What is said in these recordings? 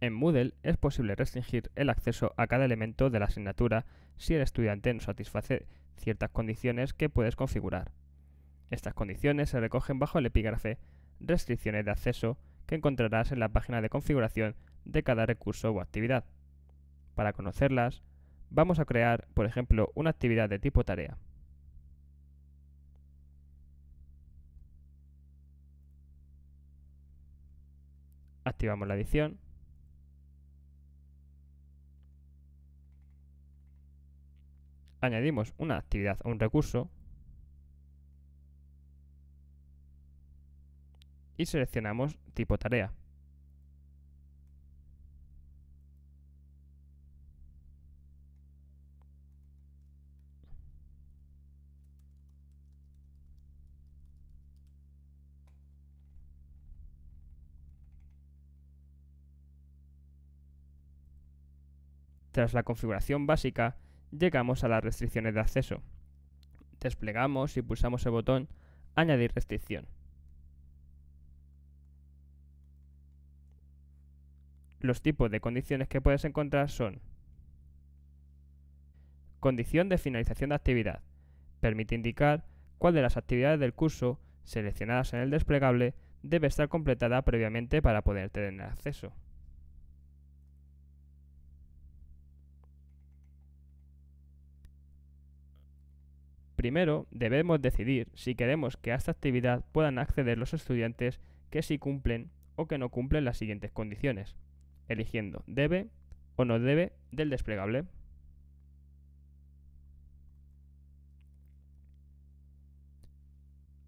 En Moodle es posible restringir el acceso a cada elemento de la asignatura si el estudiante no satisface ciertas condiciones que puedes configurar. Estas condiciones se recogen bajo el epígrafe Restricciones de acceso que encontrarás en la página de configuración de cada recurso o actividad. Para conocerlas, Vamos a crear, por ejemplo, una actividad de tipo tarea. Activamos la edición. Añadimos una actividad o un recurso. Y seleccionamos tipo tarea. Tras la configuración básica, llegamos a las restricciones de acceso. Desplegamos y pulsamos el botón Añadir restricción. Los tipos de condiciones que puedes encontrar son Condición de finalización de actividad. Permite indicar cuál de las actividades del curso seleccionadas en el desplegable debe estar completada previamente para poder tener acceso. Primero, debemos decidir si queremos que a esta actividad puedan acceder los estudiantes que sí cumplen o que no cumplen las siguientes condiciones, eligiendo debe o no debe del desplegable.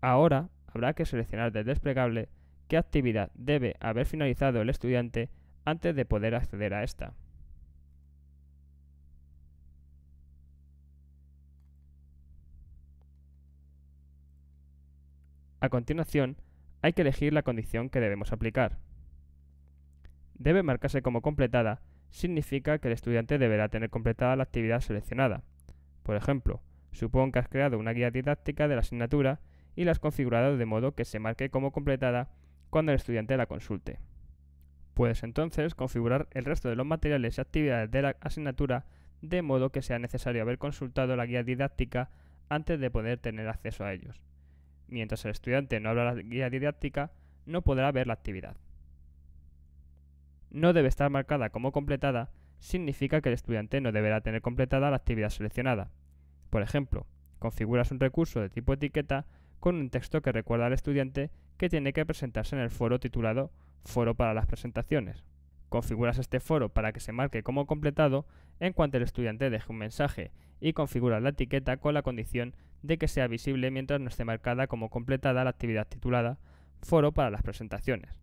Ahora habrá que seleccionar del desplegable qué actividad debe haber finalizado el estudiante antes de poder acceder a esta. A continuación, hay que elegir la condición que debemos aplicar. Debe marcarse como completada significa que el estudiante deberá tener completada la actividad seleccionada. Por ejemplo, supón que has creado una guía didáctica de la asignatura y la has configurado de modo que se marque como completada cuando el estudiante la consulte. Puedes entonces configurar el resto de los materiales y actividades de la asignatura de modo que sea necesario haber consultado la guía didáctica antes de poder tener acceso a ellos. Mientras el estudiante no abra la guía didáctica, no podrá ver la actividad. No debe estar marcada como completada significa que el estudiante no deberá tener completada la actividad seleccionada. Por ejemplo, configuras un recurso de tipo etiqueta con un texto que recuerda al estudiante que tiene que presentarse en el foro titulado Foro para las presentaciones. Configuras este foro para que se marque como completado en cuanto el estudiante deje un mensaje y configurar la etiqueta con la condición de que sea visible mientras no esté marcada como completada la actividad titulada Foro para las presentaciones.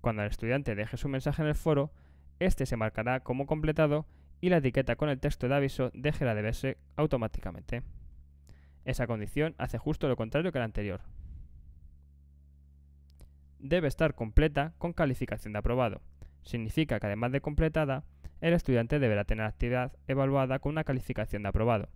Cuando el estudiante deje su mensaje en el foro, este se marcará como completado y la etiqueta con el texto de aviso dejará de verse automáticamente. Esa condición hace justo lo contrario que la anterior. Debe estar completa con calificación de aprobado. Significa que además de completada, el estudiante deberá tener actividad evaluada con una calificación de aprobado.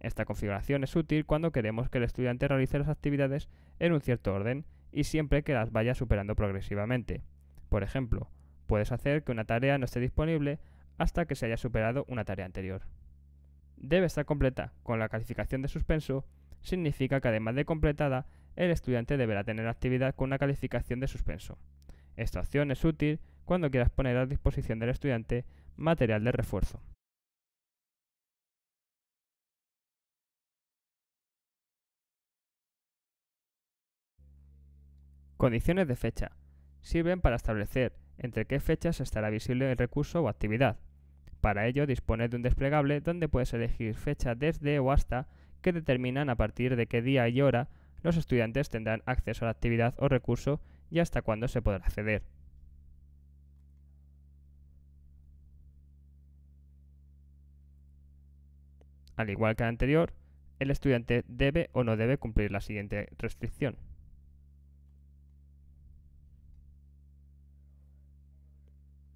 Esta configuración es útil cuando queremos que el estudiante realice las actividades en un cierto orden y siempre que las vaya superando progresivamente. Por ejemplo, puedes hacer que una tarea no esté disponible hasta que se haya superado una tarea anterior. Debe estar completa con la calificación de suspenso, significa que además de completada, el estudiante deberá tener actividad con una calificación de suspenso. Esta opción es útil cuando quieras poner a disposición del estudiante material de refuerzo. Condiciones de fecha. Sirven para establecer entre qué fechas estará visible el recurso o actividad. Para ello dispones de un desplegable donde puedes elegir fecha desde o hasta que determinan a partir de qué día y hora los estudiantes tendrán acceso a la actividad o recurso y hasta cuándo se podrá acceder. Al igual que la anterior, el estudiante debe o no debe cumplir la siguiente restricción.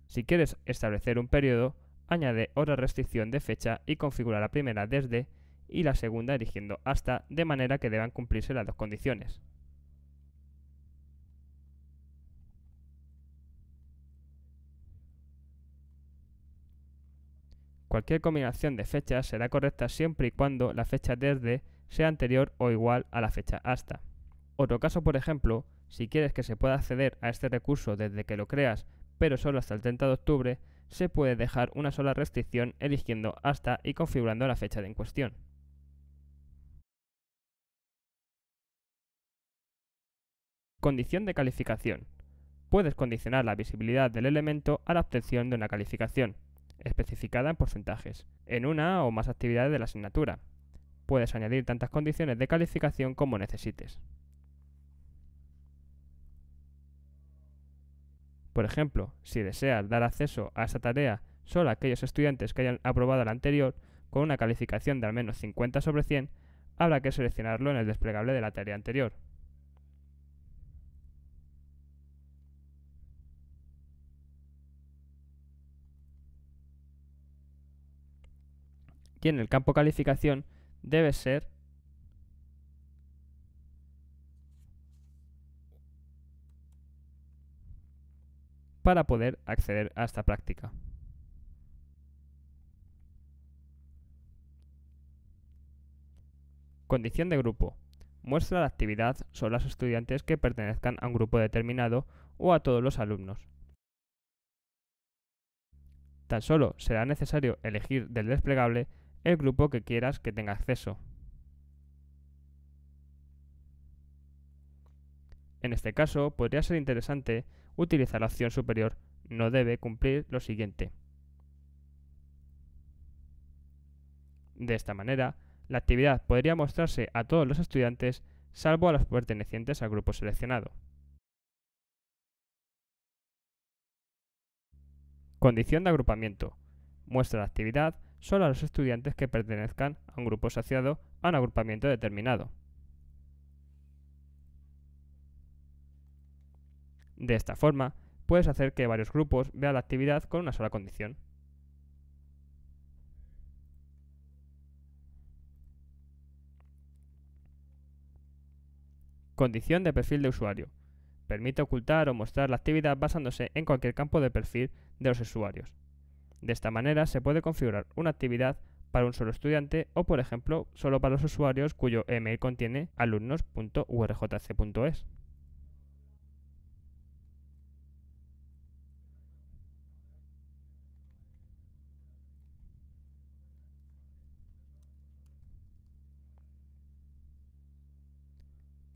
Si quieres establecer un periodo, añade hora restricción de fecha y configura la primera desde y la segunda dirigiendo hasta, de manera que deban cumplirse las dos condiciones. Cualquier combinación de fechas será correcta siempre y cuando la fecha desde sea anterior o igual a la fecha hasta. Otro caso, por ejemplo, si quieres que se pueda acceder a este recurso desde que lo creas, pero solo hasta el 30 de octubre, se puede dejar una sola restricción eligiendo hasta y configurando la fecha de en cuestión. Condición de calificación. Puedes condicionar la visibilidad del elemento a la obtención de una calificación, especificada en porcentajes, en una o más actividades de la asignatura. Puedes añadir tantas condiciones de calificación como necesites. Por ejemplo, si deseas dar acceso a esa tarea solo a aquellos estudiantes que hayan aprobado la anterior con una calificación de al menos 50 sobre 100, habrá que seleccionarlo en el desplegable de la tarea anterior. y en el campo calificación debe ser para poder acceder a esta práctica. Condición de grupo. Muestra la actividad a los estudiantes que pertenezcan a un grupo determinado o a todos los alumnos. Tan solo será necesario elegir del desplegable el grupo que quieras que tenga acceso. En este caso, podría ser interesante utilizar la opción superior no debe cumplir lo siguiente. De esta manera, la actividad podría mostrarse a todos los estudiantes salvo a los pertenecientes al grupo seleccionado. Condición de agrupamiento. Muestra la actividad solo a los estudiantes que pertenezcan a un grupo asociado a un agrupamiento determinado. De esta forma, puedes hacer que varios grupos vean la actividad con una sola condición. Condición de perfil de usuario. Permite ocultar o mostrar la actividad basándose en cualquier campo de perfil de los usuarios. De esta manera se puede configurar una actividad para un solo estudiante o, por ejemplo, solo para los usuarios cuyo email contiene alumnos.urjc.es.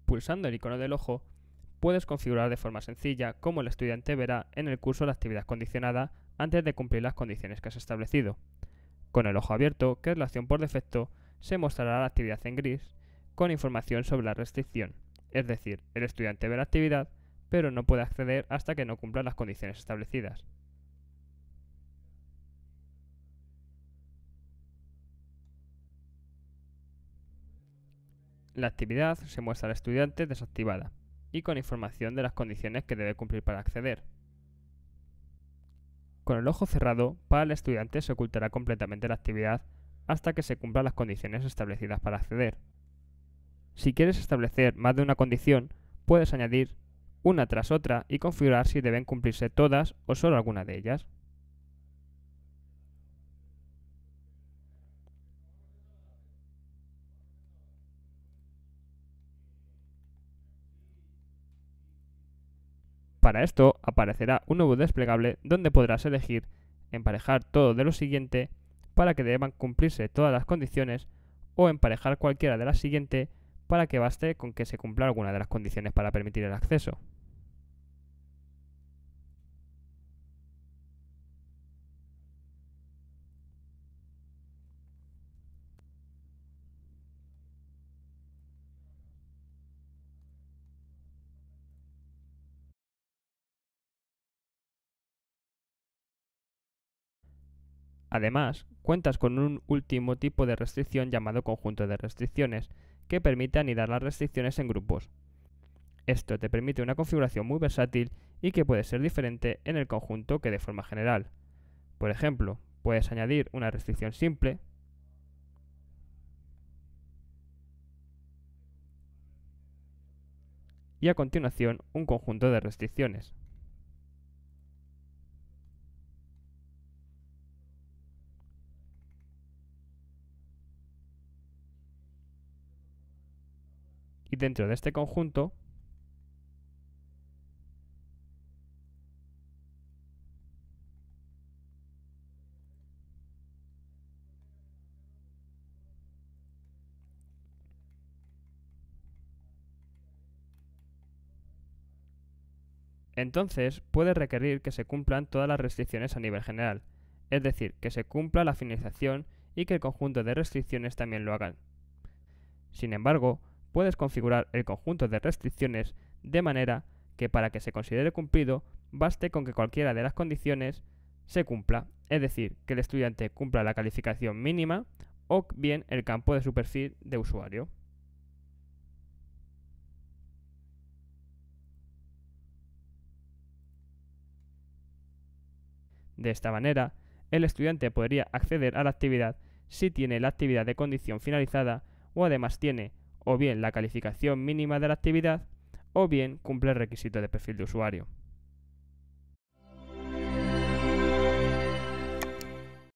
Pulsando el icono del ojo, puedes configurar de forma sencilla cómo el estudiante verá en el curso la actividad condicionada antes de cumplir las condiciones que has establecido. Con el ojo abierto, que es la acción por defecto, se mostrará la actividad en gris con información sobre la restricción, es decir, el estudiante ve la actividad, pero no puede acceder hasta que no cumpla las condiciones establecidas. La actividad se muestra al estudiante desactivada y con información de las condiciones que debe cumplir para acceder. Con el ojo cerrado, para el estudiante se ocultará completamente la actividad hasta que se cumplan las condiciones establecidas para acceder. Si quieres establecer más de una condición, puedes añadir una tras otra y configurar si deben cumplirse todas o solo alguna de ellas. Para esto aparecerá un nuevo desplegable donde podrás elegir emparejar todo de lo siguiente para que deban cumplirse todas las condiciones o emparejar cualquiera de las siguientes para que baste con que se cumpla alguna de las condiciones para permitir el acceso. Además, cuentas con un último tipo de restricción llamado conjunto de restricciones, que permite anidar las restricciones en grupos. Esto te permite una configuración muy versátil y que puede ser diferente en el conjunto que de forma general. Por ejemplo, puedes añadir una restricción simple, y a continuación un conjunto de restricciones. dentro de este conjunto Entonces, puede requerir que se cumplan todas las restricciones a nivel general, es decir, que se cumpla la finalización y que el conjunto de restricciones también lo hagan. Sin embargo, puedes configurar el conjunto de restricciones de manera que para que se considere cumplido baste con que cualquiera de las condiciones se cumpla, es decir, que el estudiante cumpla la calificación mínima o bien el campo de su perfil de usuario. De esta manera, el estudiante podría acceder a la actividad si tiene la actividad de condición finalizada o además tiene o bien la calificación mínima de la actividad, o bien cumple el requisito de perfil de usuario.